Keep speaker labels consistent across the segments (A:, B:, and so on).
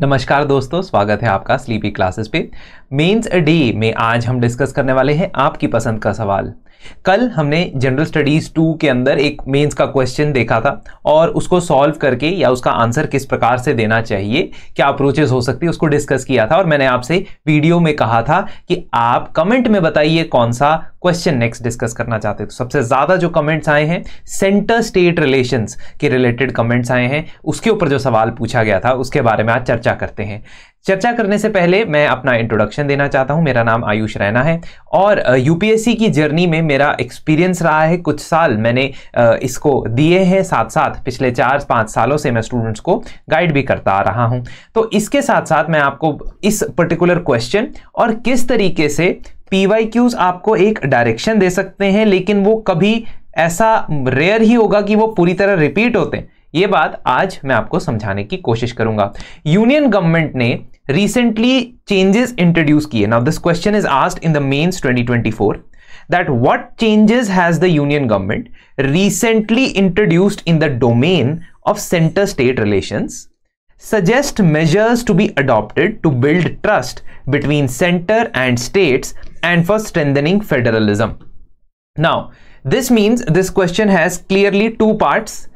A: नमस्कार दोस्तों स्वागत है आपका स्लीपी क्लासेस पे मेंस डे में आज हम डिस्कस करने वाले हैं आपकी पसंद का सवाल कल हमने जनरल स्टडीज टू के अंदर एक मेंस का क्वेश्चन देखा था और उसको सॉल्व करके या उसका आंसर किस प्रकार से देना चाहिए क्या अप्रोचेस हो सकती है उसको डिस्कस किया था और मैंने आपसे वीडियो में कहा था कि आप कमेंट में बताइए कौन सा क्वेश्चन नेक्स्ट डिस्कस करना चाहते हैं तो सबसे ज़्यादा जो कमेंट्स आए हैं सेंटर स्टेट रिलेशन के रिलेटेड कमेंट्स आए हैं उसके ऊपर जो सवाल पूछा गया था उसके बारे में आज चर्चा करते हैं चर्चा करने से पहले मैं अपना इंट्रोडक्शन देना चाहता हूं मेरा नाम आयुष रैना है और यूपीएससी की जर्नी में मेरा एक्सपीरियंस रहा है कुछ साल मैंने इसको दिए हैं साथ साथ पिछले चार पाँच सालों से मैं स्टूडेंट्स को गाइड भी करता आ रहा हूं तो इसके साथ साथ मैं आपको इस पर्टिकुलर क्वेश्चन और किस तरीके से पी आपको एक डायरेक्शन दे सकते हैं लेकिन वो कभी ऐसा रेयर ही होगा कि वो पूरी तरह रिपीट होते हैं ये बात आज मैं आपको समझाने की कोशिश करूंगा यूनियन गवर्नमेंट ने रिसेंटली चेंजेस इंट्रोड्यूस किए now this question is asked in the mains for that what changes has the union government recently introduced in the domain of centre state relation suggest measures to be adopted to build trust between centre and states and for strengthening federalism now this means this question has clearly two parts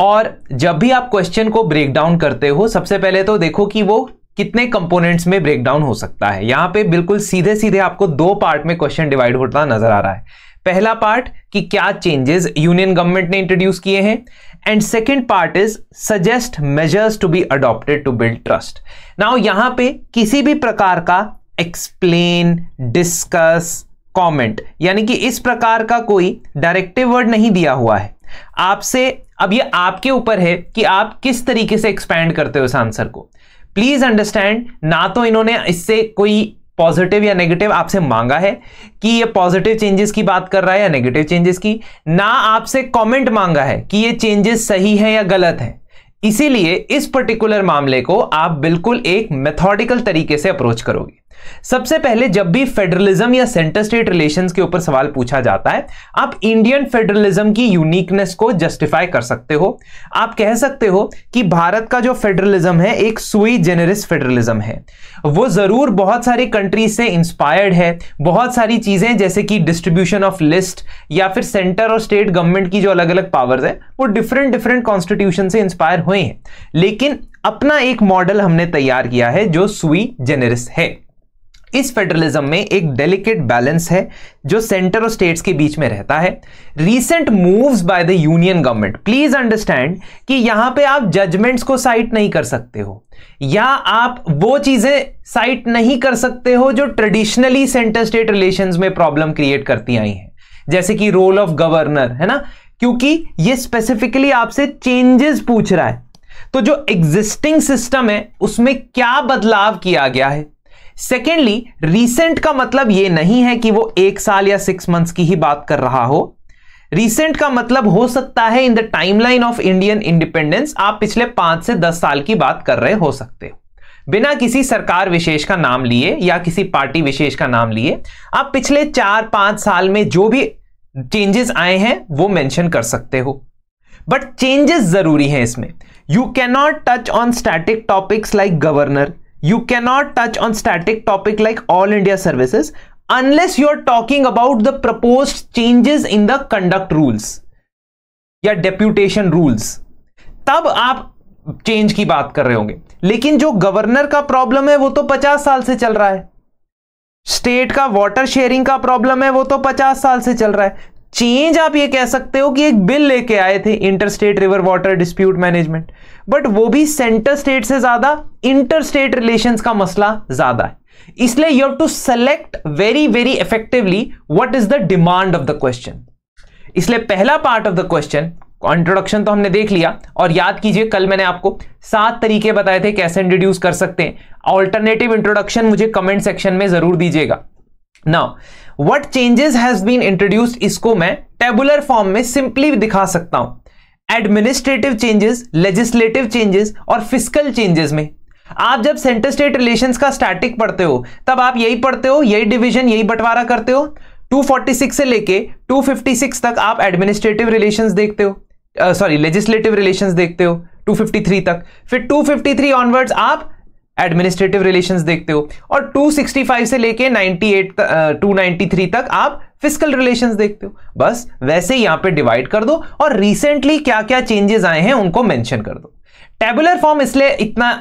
A: और जब भी आप question को break down करते हो सबसे पहले तो देखो कि वो कितने कंपोनेंट्स में ब्रेक डाउन हो सकता है यहां पे बिल्कुल सीधे सीधे आपको दो पार्ट में क्वेश्चन डिवाइड होता नजर आ रहा है पहला पार्ट कि क्या चेंजेस यूनियन गवर्नमेंट ने इंट्रोड्यूस किए हैं and second part is suggest measures to be adopted to build trust now यहां पे किसी भी प्रकार का एक्सप्लेन डिस्कस कमेंट यानी कि इस प्रकार का कोई डायरेक्टिव वर्ड नहीं दिया हुआ है आपसे अब ये आपके ऊपर है कि आप किस तरीके से एक्सपैंड करते हो इस आंसर को प्लीज अंडरस्टैंड ना तो इन्होंने इससे कोई पॉजिटिव या नेगेटिव आपसे मांगा है कि ये पॉजिटिव चेंजेस की बात कर रहा है या नेगेटिव चेंजेस की ना आपसे कमेंट मांगा है कि ये चेंजेस सही है या गलत है इसीलिए इस पर्टिकुलर मामले को आप बिल्कुल एक मेथोडिकल तरीके से अप्रोच करोगे सबसे पहले जब भी फेडरलिज्म या सेंटर स्टेट रिलेशंस के ऊपर सवाल पूछा जाता है आप इंडियन फेडरलिज्म की यूनिकनेस को जस्टिफाई कर सकते हो आप कह सकते हो कि भारत का जो फेडरलिज्म है एक सुई जेनरिस फेडरलिज्म है वो जरूर बहुत सारी कंट्रीज से इंस्पायर्ड है बहुत सारी चीजें जैसे कि डिस्ट्रीब्यूशन ऑफ लिस्ट या फिर सेंटर और स्टेट गवर्नमेंट की जो अलग अलग पावर्स है वो डिफरेंट डिफरेंट कॉन्स्टिट्यूशन से इंस्पायर हुए हैं लेकिन अपना एक मॉडल हमने तैयार किया है जो सुई जेनरिस है इस फेडरलिज्म में एक डेलिकेट बैलेंस है जो सेंटर और स्टेट्स के बीच में रहता है recent moves by the union government please understand कि यहां पे आप जजमेंट्स को साइट नहीं कर सकते हो या आप वो चीजें साइट नहीं कर सकते हो जो ट्रेडिशनली सेंटर स्टेट रिलेशन में प्रॉब्लम क्रिएट करती आई हैं जैसे कि रोल ऑफ गवर्नर है ना क्योंकि ये स्पेसिफिकली आपसे चेंजेस पूछ रहा है तो जो एग्जिस्टिंग सिस्टम है उसमें क्या बदलाव किया गया है सेकेंडली रीसेंट का मतलब यह नहीं है कि वो एक साल या सिक्स मंथ्स की ही बात कर रहा हो रीसेंट का मतलब हो सकता है in the timeline of Indian independence आप पिछले पांच से दस साल की बात कर रहे हो सकते हो बिना किसी सरकार विशेष का नाम लिए या किसी पार्टी विशेष का नाम लिए आप पिछले चार पांच साल में जो भी चेंजेस आए हैं वो मेंशन कर सकते हो बट चेंजेस जरूरी हैं इसमें you can not touch on static topics like governor you cannot touch on static topic like all India services unless you are talking about the propose changes in the conduct rules या deputation rules तब आप change की बात कर रहे होंगे लेकिन जो गवर्नर का प्रॉब्लम है वो तो 50 साल से चल रहा है स्टेट का वाटर शेयरिंग का प्रॉब्लम है वो तो 50 साल से चल रहा है चेंज आप ये कह सकते हो कि एक बिल लेके आए थे inter state river water dispute management but वो भी सेंटर स्टेट से ज्यादा इंटर स्टेट रिलेशन का मसला ज्यादा है इसलिए you have to select very very effectively what is the demand of the question इसलिए पहला part of the question introduction तो हमने देख लिया और याद कीजिए कल मैंने आपको सात तरीके बताए थे कैसे इंट्रोड्यूस कर सकते हैं ऑल्टरनेटिव इंट्रोडक्शन मुझे कमेंट सेक्शन में जरूर दीजिएगा now what changes has been introduced इसको मैं टेबुलर फॉर्म में सिंपली दिखा सकता हूं एडमिनिस्ट्रेटिव चेंजेस लेजिस्लेटिव चेंजेस और फिजिकल चेंजेस में आप जब सेंटर स्टेट रिलेशंस का स्टैटिक पढ़ते हो तब आप यही पढ़ते हो यही डिवीजन यही बंटवारा करते हो 246 से लेके 256 तक आप एडमिनिस्ट्रेटिव रिलेशंस देखते हो सॉरी लेजिस्लेटिव रिलेशंस देखते हो 253 तक फिर 253 ऑनवर्ड्स आप एडमिनिस्ट्रेटिव रिलेशन देखते हो और 265 से लेके 98 293 तक आप फिजिकल रिलेशन देखते हो बस वैसे यहां पे डिवाइड कर दो और रिसेंटली क्या क्या चेंजेस आए हैं उनको मेंशन कर दो टेबुलर फॉर्म इसलिए इतना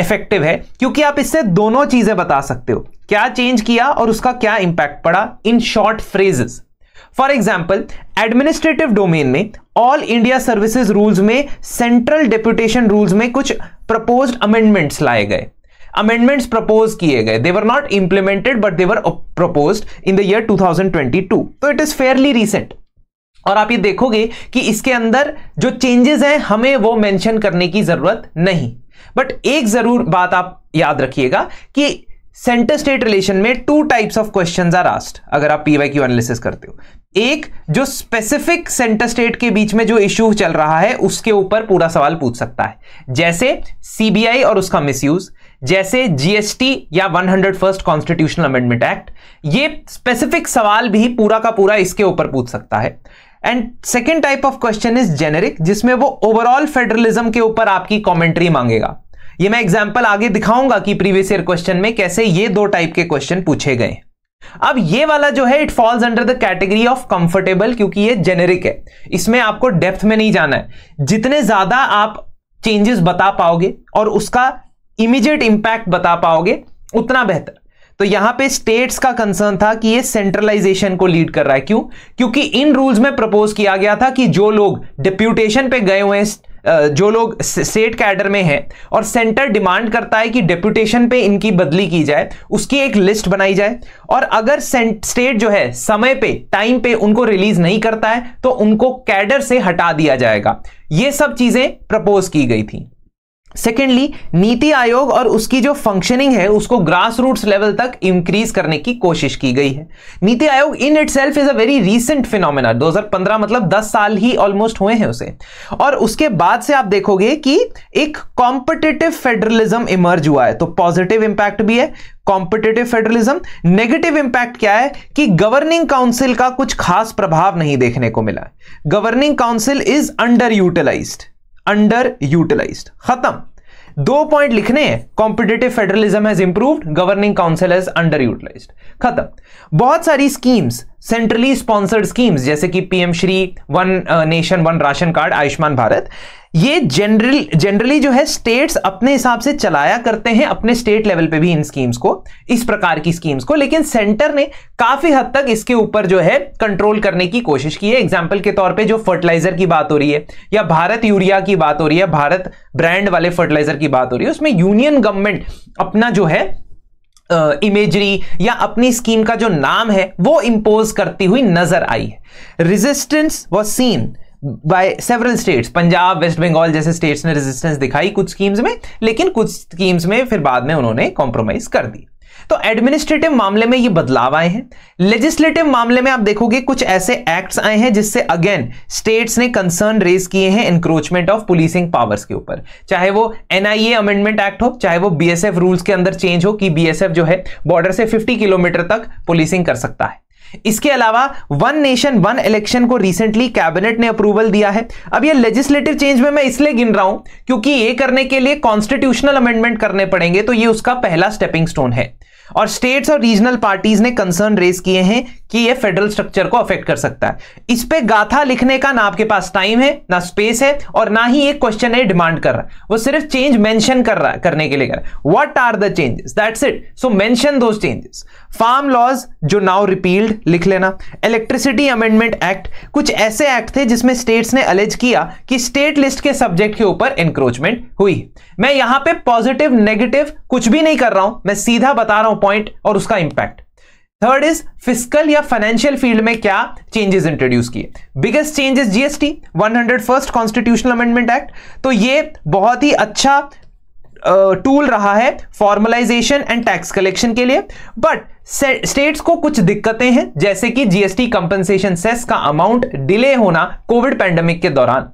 A: इफेक्टिव है क्योंकि आप इससे दोनों चीजें बता सकते हो क्या चेंज किया और उसका क्या इंपैक्ट पड़ा in short phrases for example administrative domain में ऑल इंडिया सर्विसेज रूल्स में सेंट्रल डेपुटेशन रूल्स में कुछ प्रपोज्ड अमेंडमेंट्स लाए गए अमेंडमेंट्स प्रपोज किए गए they were not implemented but they were propose in the year 2022 तो इट इज फेयरली रिसेंट और आप ये देखोगे कि इसके अंदर जो चेंजेस हैं हमें वो मेंशन करने की जरूरत नहीं बट एक जरूर बात आप याद रखिएगा कि सेंटर स्टेट रिलेशन में two types of questions are asked अगर आप पीवाई क्यू एनालिसिस करते हो एक जो स्पेसिफिक सेंटर स्टेट के बीच में जो इश्यू चल रहा है उसके ऊपर पूरा सवाल पूछ सकता है जैसे सीबीआई और उसका मिसयूज जैसे जीएसटी या 100 फर्स्ट कॉन्स्टिट्यूशनल अमेंडमेंट एक्ट ये स्पेसिफिक सवाल भी पूरा का पूरा इसके ऊपर पूछ सकता है and second type of question is generic जिसमें वो ओवरऑल फेडरलिज्म के ऊपर आपकी कॉमेंट्री मांगेगा ये मैं एग्जाम्पल आगे दिखाऊंगा कि प्रीवियस ईयर क्वेश्चन में कैसे ये दो टाइप के क्वेश्चन पूछे गए अब ये वाला जो है it falls under the category of comfortable क्योंकि ये जेनेरिक है इसमें आपको डेप्थ में नहीं जाना है जितने ज्यादा आप चेंजेस बता पाओगे और उसका इमीडिएट इंपैक्ट बता पाओगे उतना बेहतर तो यहां पे स्टेट्स का कंसर्न था कि ये सेंट्रलाइजेशन को लीड कर रहा है क्यों क्योंकि इन रूल्स में प्रपोज किया गया था कि जो लोग डिप्यूटेशन पे गए हुए हैं जो लोग स्टेट कैडर में हैं और सेंटर डिमांड करता है कि डेप्यूटेशन पे इनकी बदली की जाए उसकी एक लिस्ट बनाई जाए और अगर स्टेट जो है समय पे टाइम पे उनको रिलीज नहीं करता है तो उनको कैडर से हटा दिया जाएगा ये सब चीजें प्रपोज की गई थी सेकेंडली नीति आयोग और उसकी जो फंक्शनिंग है उसको ग्रास रूट्स लेवल तक इंक्रीज करने की कोशिश की गई है NITI Aayog in itself is a very recent phenomena 2015 मतलब 10 साल ही ऑलमोस्ट हुए हैं उसे और उसके बाद से आप देखोगे कि एक कॉम्पिटेटिव फेडरलिज्म इमर्ज हुआ है तो पॉजिटिव इंपैक्ट भी है कॉम्पिटेटिव फेडरलिज्म नेगेटिव इंपैक्ट क्या है कि गवर्निंग काउंसिल का कुछ खास प्रभाव नहीं देखने को मिला governing council is underutilized underutilize खत्म दो पॉइंट लिखने हैं competitive federalism has improved governing council has underutilize खत्म बहुत सारी स्कीम्स सेंट्रली स्पॉन्सर्ड स्कीम्स जैसे कि PM Shri one nation one ration card Ayushman Bharat ये जनरल जनरली जो है स्टेट्स अपने हिसाब से चलाया करते हैं अपने स्टेट लेवल पे भी इन स्कीम्स को इस प्रकार की स्कीम्स को लेकिन सेंटर ने काफी हद तक इसके ऊपर जो है कंट्रोल करने की कोशिश की है एग्जाम्पल के तौर पे जो फर्टिलाइजर की बात हो रही है या भारत यूरिया की बात हो रही है भारत ब्रांड वाले फर्टिलाइजर की बात हो रही है उसमें यूनियन गवर्नमेंट अपना जो है इमेजरी या अपनी स्कीम का जो नाम है वो इंपोज करती हुई नजर आई है resistance was seen by several states Punjab West Bengal जैसे स्टेट्स ने रेजिस्टेंस दिखाई कुछ स्कीम्स में लेकिन कुछ स्कीम्स में फिर बाद में उन्होंने कॉम्प्रोमाइज कर दी तो एडमिनिस्ट्रेटिव मामले में ये बदलाव आए हैं लेजिस्लेटिव मामले में आप देखोगे कुछ ऐसे एक्ट्स आए हैं जिससे अगेन स्टेट्स ने कंसर्न रेज किए हैं इंक्रोचमेंट ऑफ पुलिसिंग पावर्स के ऊपर चाहे वो एनआईए अमेंडमेंट एक्ट हो चाहे वो बीएसएफ रूल्स के अंदर चेंज हो कि बीएसएफ जो है बॉर्डर से 50 किलोमीटर तक पुलिसिंग कर सकता है इसके अलावा वन नेशन वन इलेक्शन को रिसेंटली कैबिनेट ने अप्रूवल दिया है अब ये लेजिस्लेटिव चेंज में मैं इसलिए गिन रहा हूं क्योंकि ये करने के लिए कॉन्स्टिट्यूशनल अमेंडमेंट करने पड़ेंगे तो ये उसका पहला स्टेपिंग स्टोन है और स्टेट्स और रीजनल पार्टीज ने कंसर्न रेज किए हैं कि ये फेडरल स्ट्रक्चर को अफेक्ट कर सकता है इस पे गाथा लिखने का ना आपके पास टाइम है ना स्पेस है और ना ही एक क्वेश्चन है डिमांड कर रहा है वो सिर्फ चेंज मेंशन कर रहा है करने के लिए कर what are the changes that's it so mention those changes farm laws जो नाउ रिपील्ड लिख लेना इलेक्ट्रिसिटी अमेंडमेंट एक्ट कुछ ऐसे एक्ट थे जिसमें स्टेट्स ने अलेज किया कि स्टेट लिस्ट के सब्जेक्ट के ऊपर इंक्रोचमेंट हुई मैं यहां पे पॉजिटिव नेगेटिव कुछ भी नहीं कर रहा हूं मैं सीधा बता रहा हूं पॉइंट और उसका इंपैक्ट थर्ड इज फिजिकल या फाइनेंशियल फील्ड में क्या चेंजेस इंट्रोड्यूस किए biggest change is GST hundred first constitutional amendment act तो ये बहुत ही अच्छा टूल uh, रहा है फॉर्मलाइजेशन एंड टैक्स कलेक्शन के लिए बट स्टेट्स को कुछ दिक्कतें हैं जैसे कि जीएसटी कंपनसेशन सेस का अमाउंट डिले होना कोविड पैंडमिक के दौरान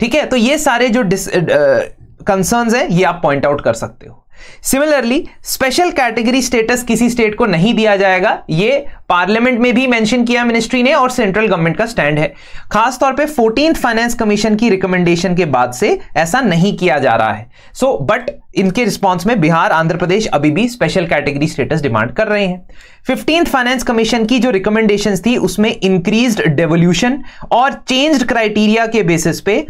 A: ठीक है तो ये सारे जो कंसर्न्स uh, हैं ये आप पॉइंट आउट कर सकते हो सिमिलरली स्पेशल कैटेगरी स्टेटस किसी स्टेट को नहीं दिया जाएगा ये पार्लियामेंट में भी मेंशन किया मिनिस्ट्री ने और सेंट्रल गवर्नमेंट का स्टैंड है खास तौर पे फोर्टीन फाइनेंस कमीशन की रिकमेंडेशन के बाद से ऐसा नहीं किया जा रहा है सो so, बट इनके रिस्पॉन्स में बिहार आंध्र प्रदेश अभी भी स्पेशल कैटेगरी स्टेटस डिमांड कर रहे हैं फिफ्टींथ फाइनेंस कमीशन की जो रिकमेंडेशन थी उसमें इंक्रीज डेवोल्यूशन और चेंज क्राइटेरिया के बेसिस पे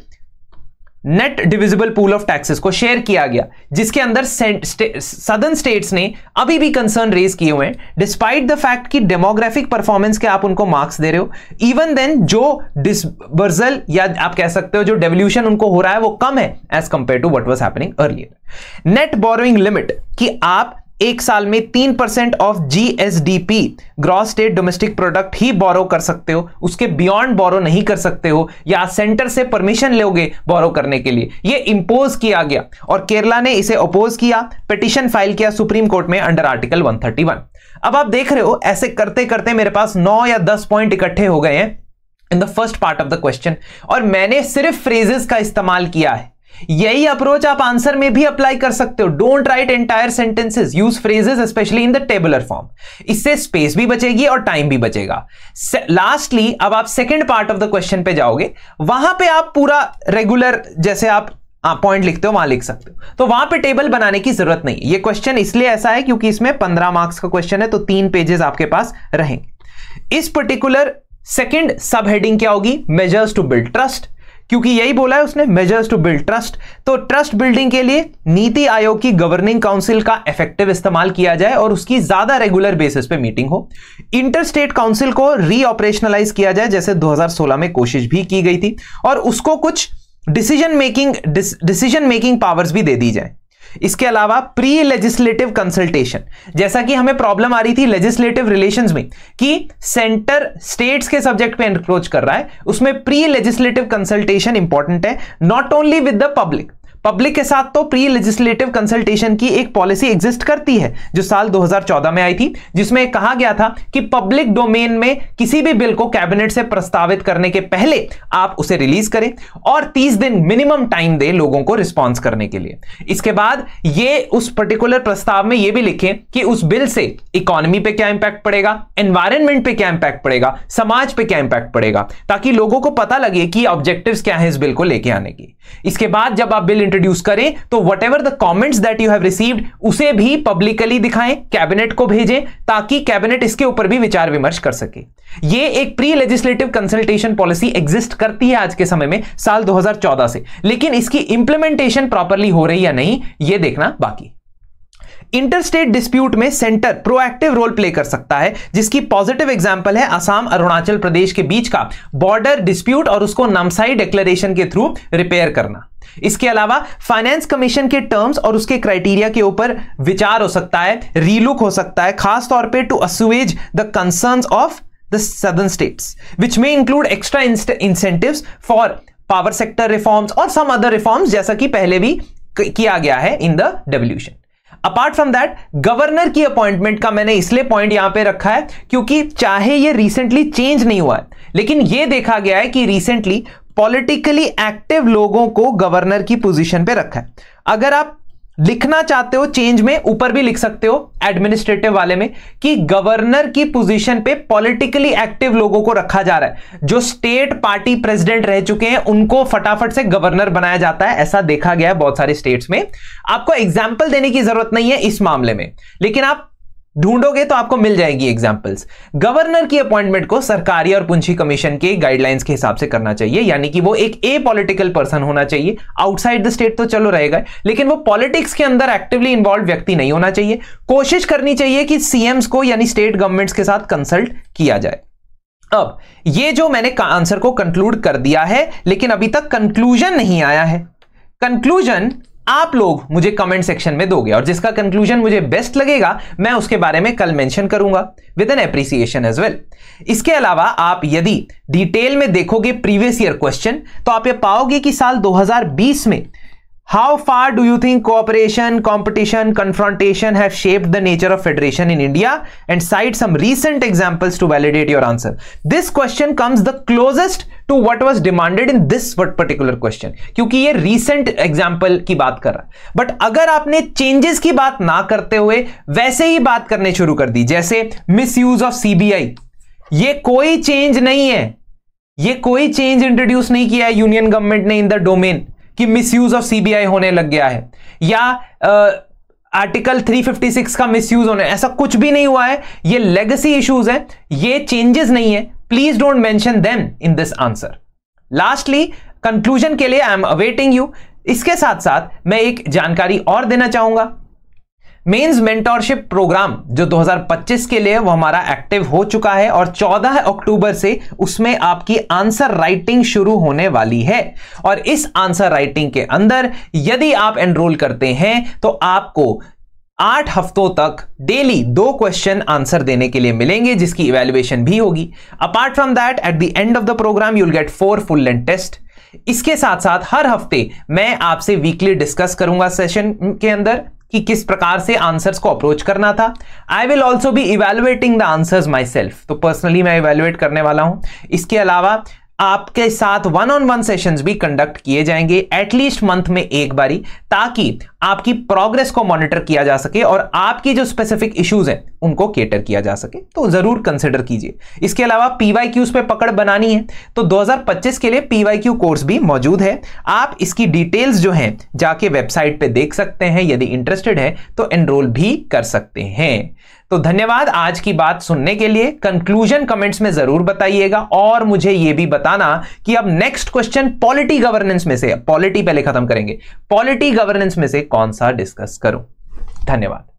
A: net divisible pool of taxes को शेयर किया गया जिसके अंदर सदर्न स्टेट्स ने अभी भी कंसर्न रेज किए हुए हैं डिस्पाइट द फैक्ट कि डेमोग्राफिक परफॉर्मेंस के आप उनको मार्क्स दे रहे हो इवन देन जो डिस्बर्जल या आप कह सकते हो जो डेवल्यूशन उनको हो रहा है वो कम है as compare to what was happening earlier net borrowing limit कि आप एक साल में तीन percent of GSDP gross state domestic product ही बोरो कर सकते हो उसके बियॉन्ड बोरो नहीं कर सकते हो या सेंटर से परमिशन लोगे बोरो करने के लिए ये इंपोज किया गया और केरला ने इसे अपोज किया पिटिशन फाइल किया सुप्रीम कोर्ट में अंडर आर्टिकल 131 अब आप देख रहे हो ऐसे करते करते मेरे पास नौ या दस पॉइंट इकट्ठे हो गए हैं in the first part of the question और मैंने सिर्फ फ्रेजेस का इस्तेमाल किया है यही अप्रोच आप आंसर में भी अप्लाई कर सकते हो don't write entire sentences use phrases specially in the tabular form इससे स्पेस भी बचेगी और टाइम भी बचेगा लास्टली अब आप second part of the question पे जाओगे वहां पे आप पूरा रेगुलर जैसे आप पॉइंट लिखते हो वहां लिख सकते हो तो वहां पे टेबल बनाने की जरूरत नहीं ये क्वेश्चन इसलिए ऐसा है क्योंकि इसमें पंद्रह मार्क्स का क्वेश्चन है तो तीन पेजेस आपके पास रहेंगे इस पर्टिकुलर सेकेंड सब हेडिंग क्या होगी मेजर्स टू बिल्ड ट्रस्ट क्योंकि यही बोला है उसने मेजर्स टू बिल्ड ट्रस्ट तो ट्रस्ट बिल्डिंग के लिए नीति आयोग की गवर्निंग काउंसिल का इफेक्टिव इस्तेमाल किया जाए और उसकी ज्यादा रेगुलर बेसिस पे मीटिंग हो इंटर स्टेट काउंसिल को रीऑपरेशनलाइज किया जाए जैसे 2016 में कोशिश भी की गई थी और उसको कुछ decision making decision making powers भी दे दी जाए इसके अलावा प्री लेजिस्लेटिव कंसल्टेशन जैसा कि हमें प्रॉब्लम आ रही थी लेजिस्लेटिव रिलेशंस में कि सेंटर स्टेट्स के सब्जेक्ट पे एंक्रोच कर रहा है उसमें प्री लेजिस्लेटिव कंसल्टेशन इंपॉर्टेंट है not only with the public public के साथ तो प्री लेजिस्लेटिव कंसल्टेशन की एक पॉलिसी एग्जिस्ट करती है जो साल 2014 में आई थी जिसमें कहा गया था कि पब्लिक डोमेन में किसी भी बिल को कैबिनेट से प्रस्तावित करने के पहले आप उसे रिलीज करें और 30 दिन मिनिमम टाइम दें लोगों को रिस्पॉन्स करने के लिए इसके बाद ये उस पर्टिकुलर प्रस्ताव में यह भी लिखे कि उस बिल से इकोनॉमी पर क्या इंपैक्ट पड़ेगा एनवायरमेंट पर क्या इंपैक्ट पड़ेगा समाज पर क्या इंपैक्ट पड़ेगा ताकि लोगों को पता लगे कि ऑब्जेक्टिव क्या है इस बिल को लेके आने की इसके बाद जब आप बिल इंट्रोड्यूस करें तो whatever the comments that you have received उसे भी पब्लिकली दिखाएं कैबिनेट को भेजें ताकि कैबिनेट इसके ऊपर भी विचार विमर्श कर सके ये एक pre legislative consultation policy exist करती है आज के समय में साल 2014 से लेकिन इसकी इंप्लीमेंटेशन प्रॉपरली हो रही या नहीं ये देखना बाकी इंटरस्टेट डिस्प्यूट में सेंटर प्रोएक्टिव रोल प्ले कर सकता है जिसकी पॉजिटिव एग्जाम्पल है असम अरुणाचल प्रदेश के बीच का बॉर्डर डिस्प्यूट और उसको नामसाई डिक्लेरेशन के थ्रू रिपेयर करना इसके अलावा फाइनेंस कमीशन के टर्म्स और उसके क्राइटेरिया के ऊपर विचार हो सकता है रीलुक हो सकता है खास तौर पे to assuage the concern of the southern states which में include extra incentive for power sector reforms और सम अदर रिफॉर्म्स जैसा कि पहले भी किया गया है in the devolution apart from that governor की अपॉइंटमेंट का मैंने इसलिए पॉइंट यहां पे रखा है क्योंकि चाहे ये रिसेंटली चेंज नहीं हुआ है लेकिन ये देखा गया है कि रिसेंटली पॉलिटिकली एक्टिव लोगों को गवर्नर की पोजीशन पे रखा है अगर आप लिखना चाहते हो चेंज में ऊपर भी लिख सकते हो एडमिनिस्ट्रेटिव वाले में कि गवर्नर की पोजीशन पे पॉलिटिकली एक्टिव लोगों को रखा जा रहा है जो स्टेट पार्टी प्रेसिडेंट रह चुके हैं उनको फटाफट से गवर्नर बनाया जाता है ऐसा देखा गया है बहुत सारे स्टेट्स में आपको एग्जाम्पल देने की जरूरत नहीं है इस मामले में लेकिन आप ढूंढोगे तो आपको मिल जाएगी एग्जाम्पल्स गवर्नर की अपॉइंटमेंट को सरकारी और पुंछी कमीशन के गाइडलाइंस के हिसाब से करना चाहिए यानी कि वो एक ए पॉलिटिकल पर्सन होना चाहिए आउटसाइड द स्टेट तो चलो रहेगा लेकिन वो पॉलिटिक्स के अंदर एक्टिवली इन्वॉल्व व्यक्ति नहीं होना चाहिए कोशिश करनी चाहिए कि सीएम्स को यानी स्टेट गवर्नमेंट्स के साथ कंसल्ट किया जाए अब ये जो मैंने आंसर को कंक्लूड कर दिया है लेकिन अभी तक कंक्लूजन नहीं आया है कंक्लूजन आप लोग मुझे कमेंट सेक्शन में दोगे और जिसका कंक्लूजन मुझे बेस्ट लगेगा मैं उसके बारे में कल मेंशन करूंगा with an appreciation as well इसके अलावा आप यदि डिटेल में देखोगे प्रीवियस ईयर क्वेश्चन तो आप ये पाओगे कि साल 2020 में how far do you think cooperation competition confrontation have shaped the nature of federation in India and cite some recent examples to validate your answer this question comes the closest to what was demanded in this what particular question क्योंकि ये recent example की बात कर रहा है but अगर आपने changes की बात ना करते हुए वैसे ही बात करने शुरू कर दी जैसे misuse of C B I ये कोई चेंज नहीं है ये कोई चेंज इंट्रोड्यूस नहीं किया है यूनियन गवर्नमेंट ने इन द डोमेन कि मिसयूज ऑफ सीबीआई होने लग गया है या थ्री फिफ्टी 356 का मिसयूज होने ऐसा कुछ भी नहीं हुआ है ये लेगेसी इश्यूज हैं ये चेंजेस नहीं है please don't mention them in this answer lastly conclusion के लिए आई एम अवेटिंग यू इसके साथ साथ मैं एक जानकारी और देना चाहूंगा मेंस मेंटोरशिप प्रोग्राम जो 2025 के लिए वो हमारा एक्टिव हो चुका है और 14 अक्टूबर से उसमें आपकी आंसर राइटिंग शुरू होने वाली है और इस आंसर राइटिंग के अंदर यदि आप एनरोल करते हैं तो आपको आठ हफ्तों तक डेली दो क्वेश्चन आंसर देने के लिए मिलेंगे जिसकी इवेल्युएशन भी होगी apart from that at the end of the program you'll get four full length test इसके साथ साथ हर हफ्ते मैं आपसे वीकली डिस्कस करूंगा सेशन के अंदर कि किस प्रकार से आंसर्स को अप्रोच करना था I will also be evaluating the answers myself तो पर्सनली मैं इवेलुएट करने वाला हूं इसके अलावा आपके साथ वन ऑन वन सेशंस भी कंडक्ट किए जाएंगे एटलीस्ट मंथ में एक बारी ताकि आपकी प्रोग्रेस को मॉनिटर किया जा सके और आपकी जो स्पेसिफिक इश्यूज हैं उनको केटर किया जा सके तो जरूर कंसिडर कीजिए इसके अलावा पीवाई क्यूज पे पकड़ बनानी है तो 2025 के लिए पीवाई क्यू कोर्स भी मौजूद है आप इसकी डिटेल्स जो है जाके वेबसाइट पर देख सकते हैं यदि इंटरेस्टेड है तो एनरोल भी कर सकते हैं तो धन्यवाद आज की बात सुनने के लिए कंक्लूजन कमेंट्स में जरूर बताइएगा और मुझे यह भी बताना कि अब नेक्स्ट क्वेश्चन पॉलिटी गवर्नेंस में से पॉलिटी पहले खत्म करेंगे पॉलिटी गवर्नेंस में से कौन सा डिस्कस करूं धन्यवाद